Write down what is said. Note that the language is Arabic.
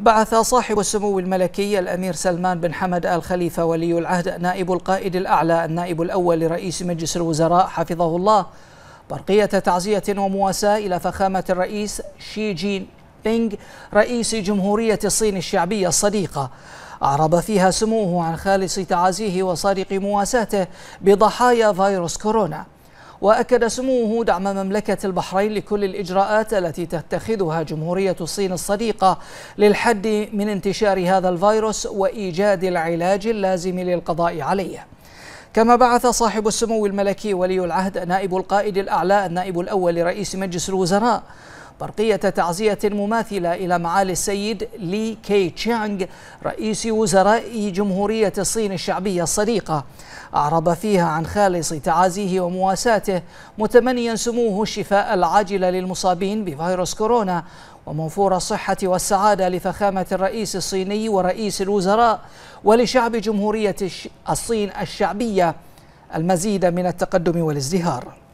بعث صاحب السمو الملكي الأمير سلمان بن حمد آل خليفة ولي العهد نائب القائد الأعلى النائب الأول لرئيس مجلس الوزراء حفظه الله برقية تعزية ومواساة إلى فخامة الرئيس شي جين بينغ رئيس جمهورية الصين الشعبية الصديقة أعرب فيها سموه عن خالص تعازيه وصادق مواساته بضحايا فيروس كورونا وأكد سموه دعم مملكة البحرين لكل الإجراءات التي تتخذها جمهورية الصين الصديقة للحد من انتشار هذا الفيروس وإيجاد العلاج اللازم للقضاء عليه كما بعث صاحب السمو الملكي ولي العهد نائب القائد الأعلى النائب الأول لرئيس مجلس الوزراء برقية تعزية مماثلة إلى معالي السيد لي كي تشانغ رئيس وزراء جمهورية الصين الشعبية الصديقة أعرب فيها عن خالص تعازيه ومواساته متمنيا سموه الشفاء العاجل للمصابين بفيروس كورونا وموفور الصحة والسعادة لفخامة الرئيس الصيني ورئيس الوزراء ولشعب جمهورية الصين الشعبية المزيد من التقدم والازدهار